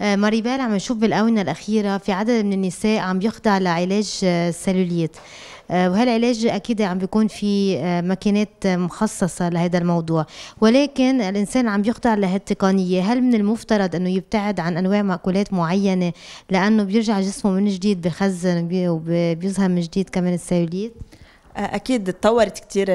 آه، ماريبال عم نشوف بالاونه الاخيره في عدد من النساء عم يخضع لعلاج السلوليت آه، آه، وهالعلاج اكيد عم بيكون في ماكينات مخصصه لهذا الموضوع ولكن الانسان عم يخضع لهالتقنيه هل من المفترض انه يبتعد عن انواع ماكولات معينه لانه بيرجع جسمه من جديد بخزن وبيظهر من جديد كمان السيوليت اكيد تطورت كثير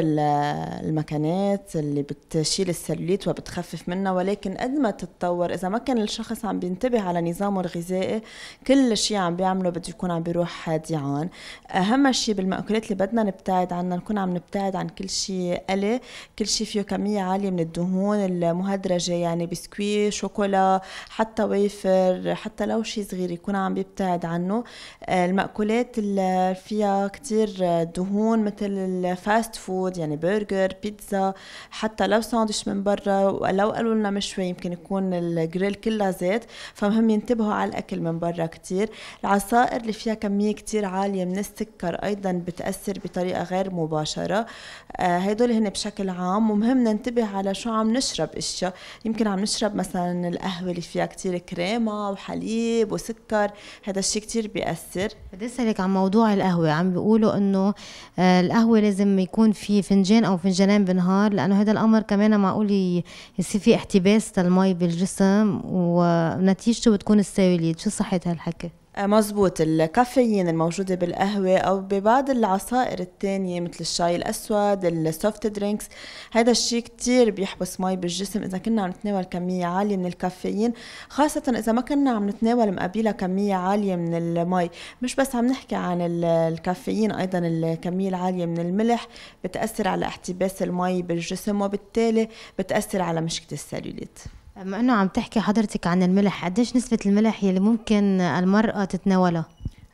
المكانات اللي بتشيل السلوليت وبتخفف منها ولكن قد ما تتطور اذا ما كان الشخص عم بينتبه على نظامه الغذائي كل شيء عم بيعمله بده يكون عم بيروح ضيعان اهم شيء بالمأكولات اللي بدنا نبتعد عنها نكون عم نبتعد عن كل شيء قلي كل شيء فيه كميه عاليه من الدهون المهدرجه يعني بسكوي شوكولا حتى ويفر حتى لو شيء صغير يكون عم بيبتعد عنه آه، المأكولات اللي فيها كثير دهون مثل الفاست فود يعني برجر بيتزا حتى لو ساندويتش من برا ولو قالوا لنا مشوي يمكن يكون الجريل كلها زيت فمهم ينتبهوا على الاكل من برا كتير العصائر اللي فيها كميه كتير عاليه من السكر ايضا بتاثر بطريقه غير مباشره هدول آه، هن بشكل عام ومهم ننتبه على شو عم نشرب اشياء يمكن عم نشرب مثلا القهوه اللي فيها كتير كريمه وحليب وسكر هذا الشيء كتير بياثر بدي اسالك عن موضوع القهوه عم بيقولوا انه آه، القهوه لازم يكون في فنجان او فنجانين بالنهار لانه هذا الامر كمان معقول يصير في احتباس للمي بالجسم ونتيجته بتكون السيوليد شو صحه هالحكي آه، مزبوط الكافيين الموجودة بالقهوة أو ببعض العصائر التانية مثل الشاي الأسود السوفت درينكس هذا الشيء كتير بيحبس مي بالجسم إذا كنا عم نتناول كمية عالية من الكافيين خاصة إذا ما كنا عم نتناول مقابلها كمية عالية من المي مش بس عم نحكي عن الكافيين أيضا الكمية العالية من الملح بتأثر على احتباس المي بالجسم وبالتالي بتأثر على مشكلة السلوليت بما انه عم تحكي حضرتك عن الملح قديش نسبه الملح يلي ممكن المراه تتناولها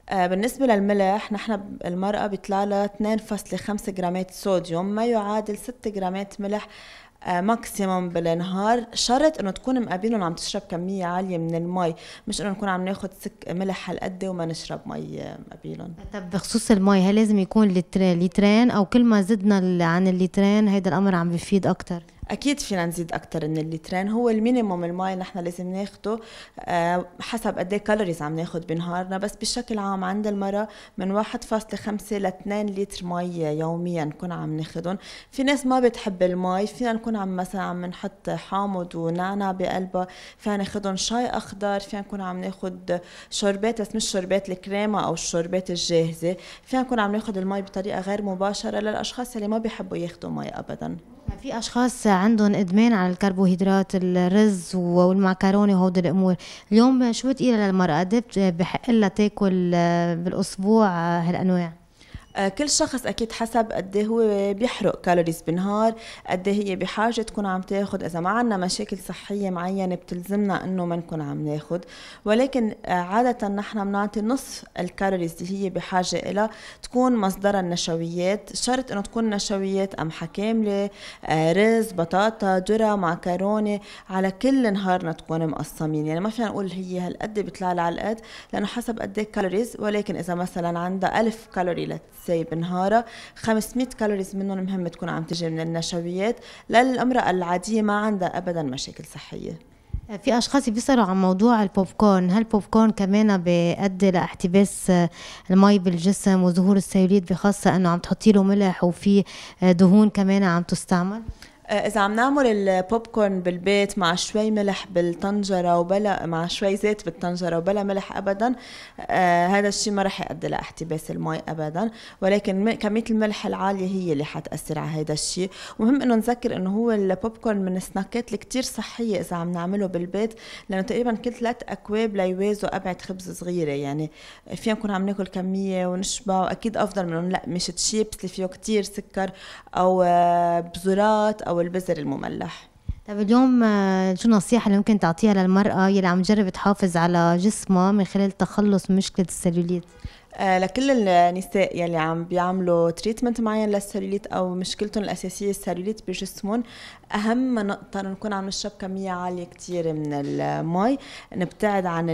آه، بالنسبة للملح نحن المرأة بيطلع لها 2.5 جرامات صوديوم ما يعادل 6 جرامات ملح ماكسيموم آه، بالنهار شرط انه تكون مقابلهم عم تشرب كميه عاليه من المي مش انه نكون عم ناخذ سك ملح هالقد وما نشرب مي آه، مقابلهم طب بخصوص المي هل لازم يكون لترين او كل ما زدنا عن اللترين هيدا الامر عم بفيد اكثر اكيد فينا نزيد اكثر من اللترين هو المينيموم المي نحن لازم ناخده آه، حسب قد ايه كالوريز عم ناخد بنهارنا بس بشكل عام عند المراه من 1.5 ل 2 لتر مي يوميا نكون عم ناخذهم في ناس ما بتحب المي فينا نكون عم مثلا عم نحط حامض ونعنع بقلبها فينا ناخذهم شاي اخضر فينا نكون عم ناخذ شربات بس مش شربات الكريمه او الشربات الجاهزه فينا نكون عم ناخذ المي بطريقه غير مباشره للاشخاص اللي ما بيحبوا ياخذوا مي ابدا في اشخاص عندهم ادمان على الكربوهيدرات الرز والمعكرونه وهودي الامور اليوم شو بتقيلها للمراه قد بحق لها تاكل آه، بالاسبوع آه، هالانواع آه، كل شخص اكيد حسب قد إيه هو بيحرق كالوريز بالنهار قد إيه هي بحاجه تكون عم تاخذ اذا ما عندنا مشاكل صحيه معينه بتلزمنا انه ما نكون عم ناخذ ولكن آه، عاده نحن بنعطي نصف الكالوريز اللي هي بحاجه لها تكون مصدرها النشويات شرط انه تكون نشويات قمحه كامله آه، رز بطاطا ذره معكرونه على كل نهارنا تكون مقسمين يعني ما فينا نقول هي هالقد بيطلع لها على القد لانه حسب قد كالوريز ولكن اذا مثلا عندها 1000 كالوري لتس سايب نهارها 500 كالوريز منهم مهم تكون عم تجي من النشويات للامرأة العادية ما عندها أبدا مشاكل صحية في اشخاص بيسالوا عن موضوع البوب كورن هل البوب كورن كمان بيؤدي لاحتباس المي بالجسم وظهور السيوليت بخاصه انه عم تحطي له ملح وفي دهون كمان عم تستعمل آه، اذا عم نعمل البوب كورن بالبيت مع شوي ملح بالطنجره وبلا مع شوي زيت بالطنجره وبلا ملح ابدا آه هذا الشيء ما رح يؤدي لاحتباس المي ابدا ولكن كميه الملح العاليه هي اللي حتاثر على هذا الشيء ومهم انه نذكر انه هو البوب كورن من السناكات اللي كثير صحيه اذا عم نعمله بالبيت لانه تقريبا كل ثلاث اكواب ليوازوا قبعه خبز صغيره يعني فينا نكون عم ناكل كميه ونشبع واكيد افضل من لا مش تشيبس اللي فيه كثير سكر او آه، بذرات او أو البزر المملح طيب اليوم آه، شو النصيحة اللي ممكن تعطيها للمرأة يلي عم تجرب تحافظ على جسمها من خلال التخلص من مشكلة السلوليت؟ آه، لكل النساء يلي عم بيعملوا تريتمنت معين للسلوليت او مشكلتهم الاساسيه السلوليت بجسمهم اهم نقطه نكون عم نشرب كميه عاليه كثير من المي نبتعد عن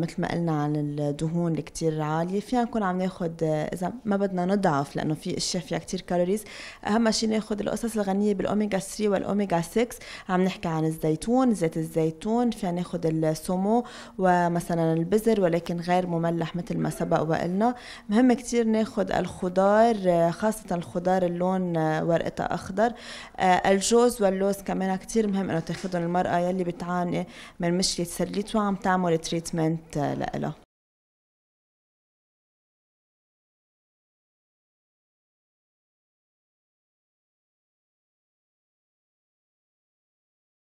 مثل ما قلنا عن الدهون الكثير عاليه فينا نكون عم ناخذ اذا ما بدنا نضعف لانه في اشياء فيها كثير كالوريز اهم شيء ناخذ القصص الغنيه بالاوميجا 3 والاوميجا 6 عم نحكي عن الزيتون زيت الزيتون فينا ناخذ السومو ومثلا البزر ولكن غير مملح مثل ما سبق وقلنا لأنه مهم كتير ناخد الخضار آه، خاصة الخضار اللون آه، ورقتها أخضر آه، الجوز واللوز كمان كتير مهم إنه تاخدهم المرأة يلي بتعاني من مشكلة سليت وعم تعمل تريتمنت لإلها